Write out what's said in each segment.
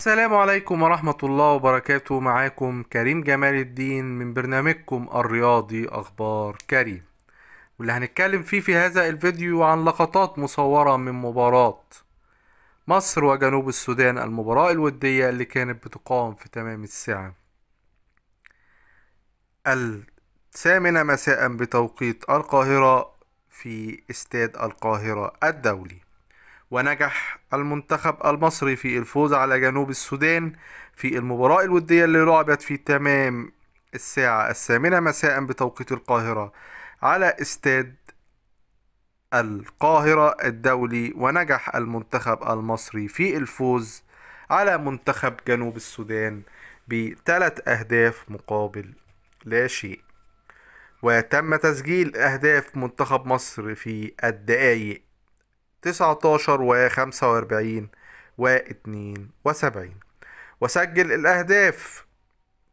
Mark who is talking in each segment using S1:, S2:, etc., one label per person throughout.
S1: السلام عليكم ورحمة الله وبركاته معاكم كريم جمال الدين من برنامجكم الرياضي أخبار كريم واللي هنتكلم فيه في هذا الفيديو عن لقطات مصورة من مباراة مصر وجنوب السودان المباراة الودية اللي كانت بتقام في تمام الساعة الثامنة مساء بتوقيت القاهرة في استاد القاهرة الدولي ونجح المنتخب المصري في الفوز على جنوب السودان في المباراة الودية اللي لعبت في تمام الساعة الثامنة مساء بتوقيت القاهرة على استاد القاهرة الدولي ونجح المنتخب المصري في الفوز على منتخب جنوب السودان بثلاث أهداف مقابل لا شيء وتم تسجيل أهداف منتخب مصر في الدقايق 19 و 45 و 72 وسجل الأهداف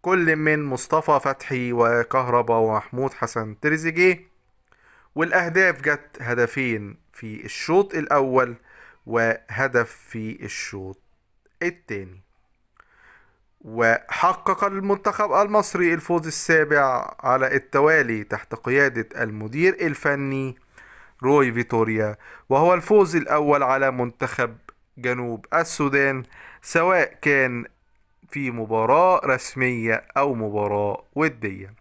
S1: كل من مصطفى فتحي وكهربا ومحمود حسن تريزيجيه والأهداف جت هدفين في الشوط الأول وهدف في الشوط الثاني وحقق المنتخب المصري الفوز السابع على التوالي تحت قيادة المدير الفني روي فيتوريا وهو الفوز الأول على منتخب جنوب السودان سواء كان في مباراة رسمية أو مباراة ودية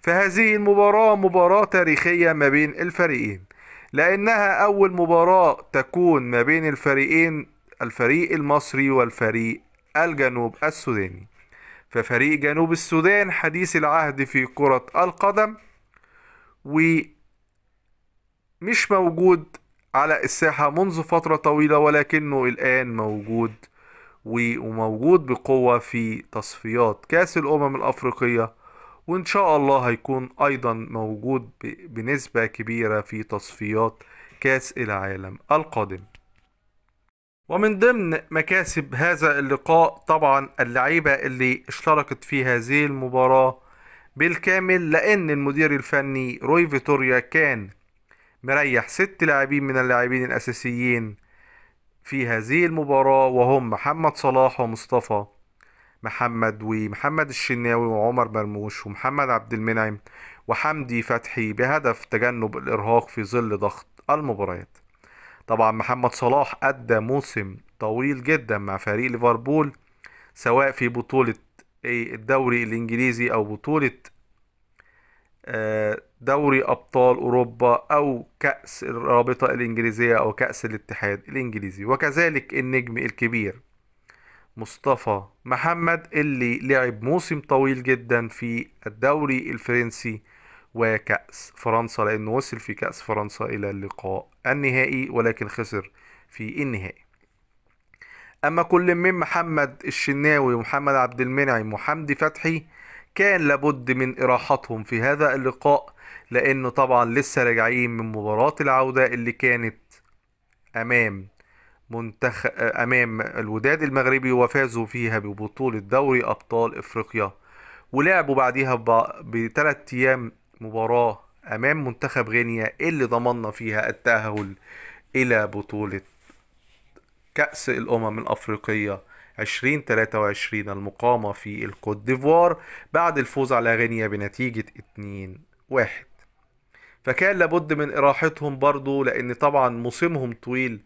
S1: فهذه المباراة مباراة تاريخية ما بين الفريقين لأنها أول مباراة تكون ما بين الفريقين الفريق المصري والفريق الجنوب السوداني ففريق جنوب السودان حديث العهد في كرة القدم و مش موجود على الساحة منذ فترة طويلة ولكنه الآن موجود وموجود بقوة في تصفيات كأس الأمم الأفريقية وإن شاء الله هيكون أيضا موجود بنسبة كبيرة في تصفيات كأس العالم القادم ومن ضمن مكاسب هذا اللقاء طبعا اللعيبة اللي اشتركت في هذه المباراة بالكامل لأن المدير الفني روي فيتوريا كان مريح ست لاعبين من اللاعبين الأساسيين في هذه المباراة وهم محمد صلاح ومصطفى محمد ومحمد الشناوي وعمر مرموش ومحمد عبد المنعم وحمدي فتحي بهدف تجنب الإرهاق في ظل ضغط المباريات طبعا محمد صلاح أدى موسم طويل جدا مع فريق ليفربول سواء في بطولة إيه، الدوري الإنجليزي أو بطولة دوري ابطال اوروبا او كاس الرابطه الانجليزيه او كاس الاتحاد الانجليزي وكذلك النجم الكبير مصطفى محمد اللي لعب موسم طويل جدا في الدوري الفرنسي وكأس فرنسا لأنه وصل في كأس فرنسا إلى اللقاء النهائي ولكن خسر في النهائي أما كل من محمد الشناوي ومحمد عبد المنعم وحمدي فتحي كان لابد من إراحتهم في هذا اللقاء لأنه طبعا لسه راجعين من مباراة العودة اللي كانت أمام منتخ... أمام الوداد المغربي وفازوا فيها ببطولة دوري أبطال إفريقيا ولعبوا بعديها ب... بثلاث أيام مباراة أمام منتخب غينيا اللي ضمننا فيها التأهل إلى بطولة كأس الأمم الأفريقية 2023 المقامة في الكوت ديفوار بعد الفوز على غينيا بنتيجة 2-1 فكان لابد من إراحتهم برضو لأن طبعا موسمهم طويل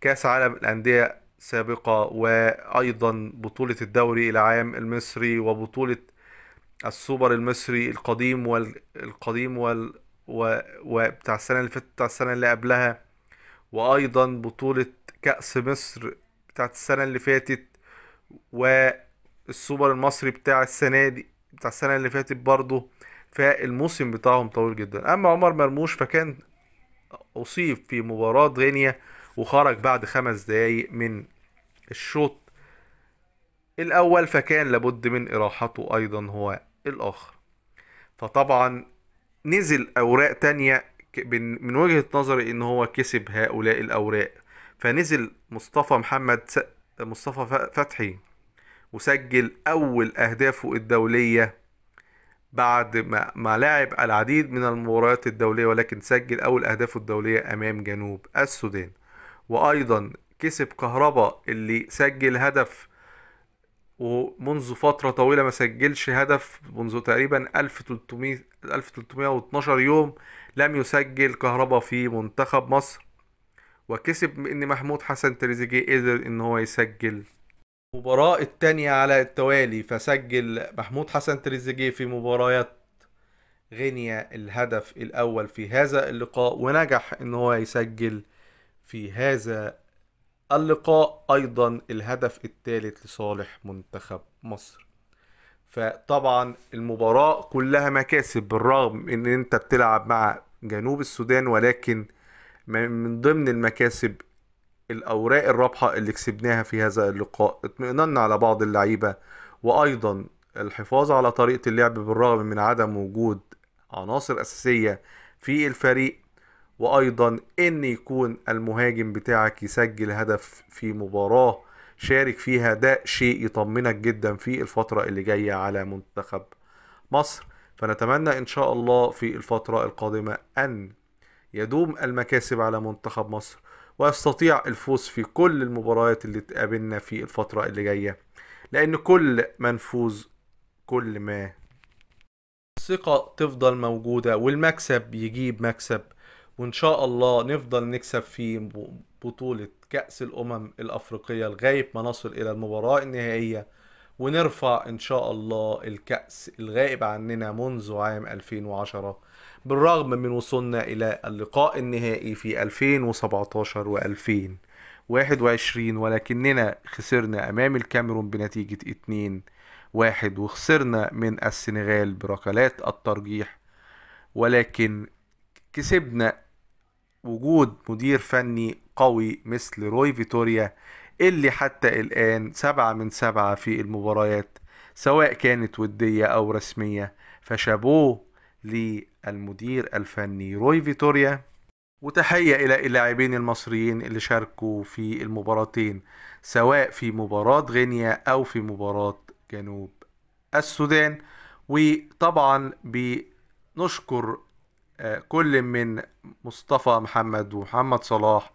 S1: كأس عالم الأندية سابقة وأيضا بطولة الدوري العام المصري وبطولة السوبر المصري القديم والقديم وال و... وبتاع السنة اللي فاتت بتاع السنة اللي قبلها وأيضا بطولة كأس مصر بتاعت السنة اللي فاتت والسوبر المصري بتاع السنه دي بتاع السنه اللي فاتت برضه فالموسم بتاعهم طويل جدا اما عمر مرموش فكان اصيب في مباراه غينيا وخرج بعد خمس دقايق من الشوط الاول فكان لابد من اراحته ايضا هو الاخر فطبعا نزل اوراق تانية من وجهة نظري ان هو كسب هؤلاء الاوراق فنزل مصطفى محمد مصطفى فتحي وسجل أول أهدافه الدولية بعد ما, ما لعب العديد من المباريات الدولية ولكن سجل أول أهدافه الدولية أمام جنوب السودان وأيضا كسب كهربا اللي سجل هدف ومنذ فترة طويلة ما سجلش هدف منذ تقريبا 1300 1312 يوم لم يسجل كهربا في منتخب مصر وكسب ان محمود حسن تريزيجيه قدر ان هو يسجل المباراة التانية على التوالي فسجل محمود حسن تريزيجيه في مباريات غينيا الهدف الأول في هذا اللقاء ونجح إن هو يسجل في هذا اللقاء أيضا الهدف الثالث لصالح منتخب مصر فطبعا المباراة كلها مكاسب بالرغم إن أنت بتلعب مع جنوب السودان ولكن من ضمن المكاسب الأوراق الرابحة اللي كسبناها في هذا اللقاء اطمئننا على بعض اللعيبة وأيضا الحفاظ على طريقة اللعب بالرغم من عدم وجود عناصر أساسية في الفريق وأيضا إن يكون المهاجم بتاعك يسجل هدف في مباراة شارك فيها ده شيء يطمنك جدا في الفترة اللي جاية على منتخب مصر فنتمنى إن شاء الله في الفترة القادمة أن يدوم المكاسب على منتخب مصر ويستطيع الفوز في كل المباريات اللي تقابلنا في الفترة اللي جاية لأن كل ما نفوز كل ما الثقة تفضل موجودة والمكسب يجيب مكسب وإن شاء الله نفضل نكسب في بطولة كأس الأمم الأفريقية لغاية ما نصل إلى المباراة النهائية ونرفع إن شاء الله الكأس الغائب عننا منذ عام 2010 بالرغم من وصولنا إلى اللقاء النهائي في 2017 و 2021 ولكننا خسرنا أمام الكاميرون بنتيجة 2 واحد وخسرنا من السنغال بركلات الترجيح ولكن كسبنا وجود مدير فني قوي مثل روي فيتوريا اللي حتى الآن سبعة من سبعة في المباريات سواء كانت ودية أو رسمية فشابوه للمدير الفني روي فيتوريا وتحية إلى اللاعبين المصريين اللي شاركوا في المباراتين سواء في مباراة غينيا أو في مباراة جنوب السودان وطبعا بنشكر آه، كل من مصطفى محمد ومحمد صلاح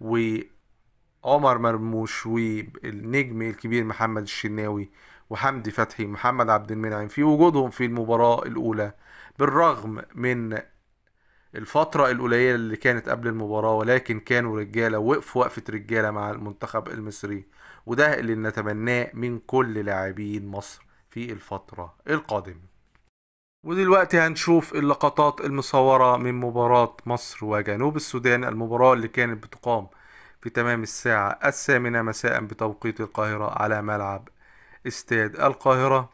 S1: وعمر مرموش والنجم الكبير محمد الشناوي وحمدي فتحي محمد عبد المنعم في وجودهم في المباراة الأولى بالرغم من الفترة القليلة اللي كانت قبل المباراة ولكن كانوا رجالة وقفوا وقفة رجالة مع المنتخب المصري وده اللي نتمناه من كل لاعبين مصر في الفترة القادمة ودلوقتي هنشوف اللقطات المصورة من مباراة مصر وجنوب السودان المباراة اللي كانت بتقام في تمام الساعة الثامنة مساء بتوقيت القاهرة على ملعب استاد القاهرة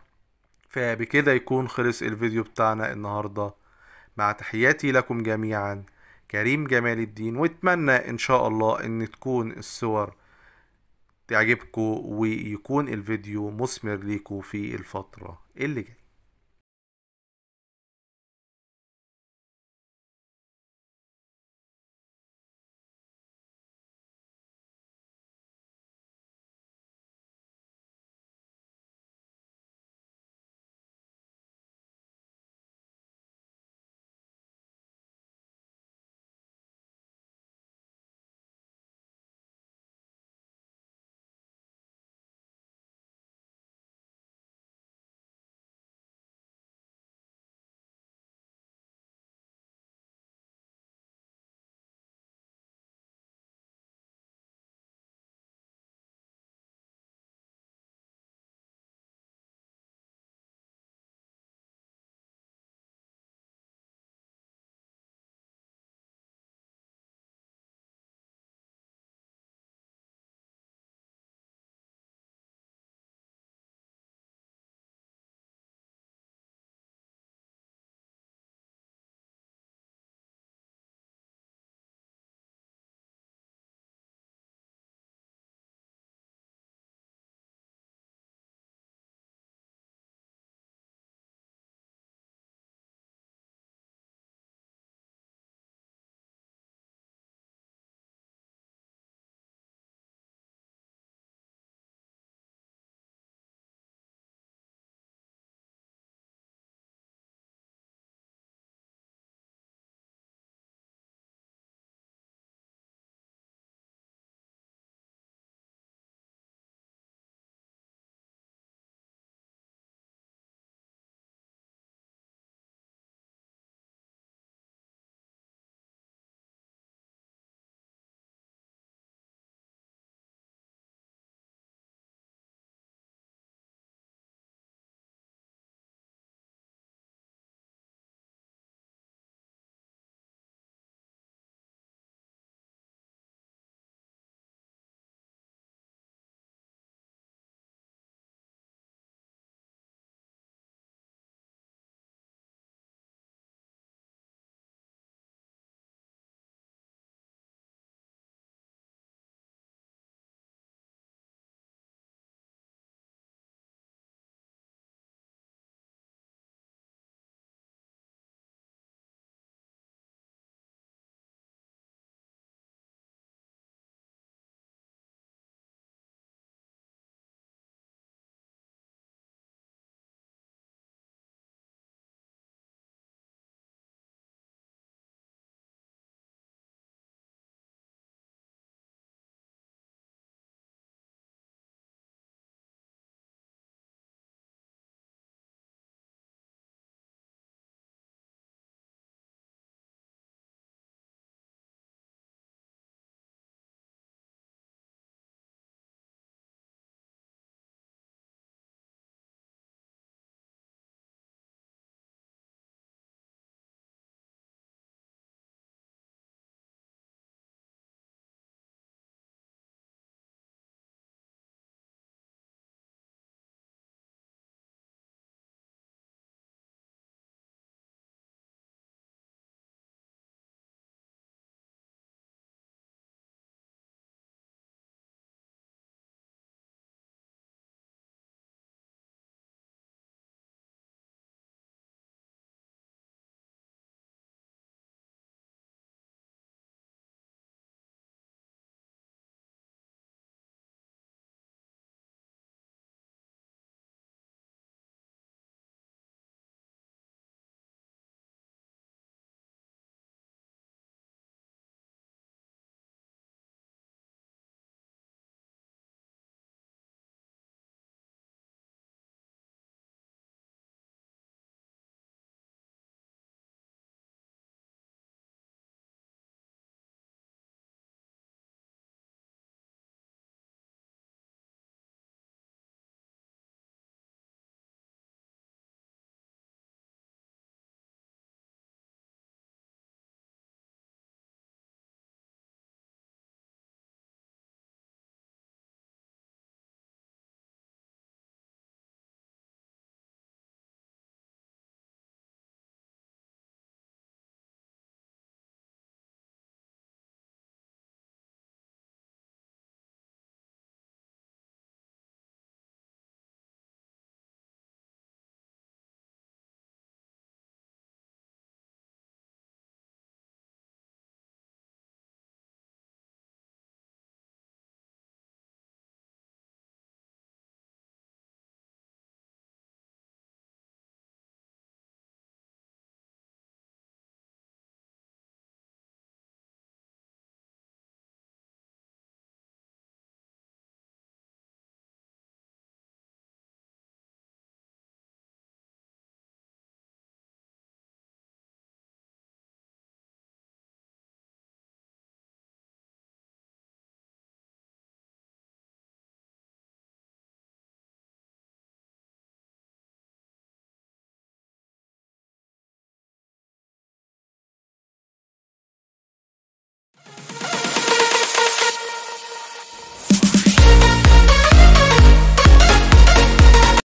S1: فبكده يكون خلص الفيديو بتاعنا النهاردة مع تحياتي لكم جميعا كريم جمال الدين واتمنى ان شاء الله ان تكون الصور تعجبكم ويكون الفيديو مثمر ليكم في الفترة اللي جاية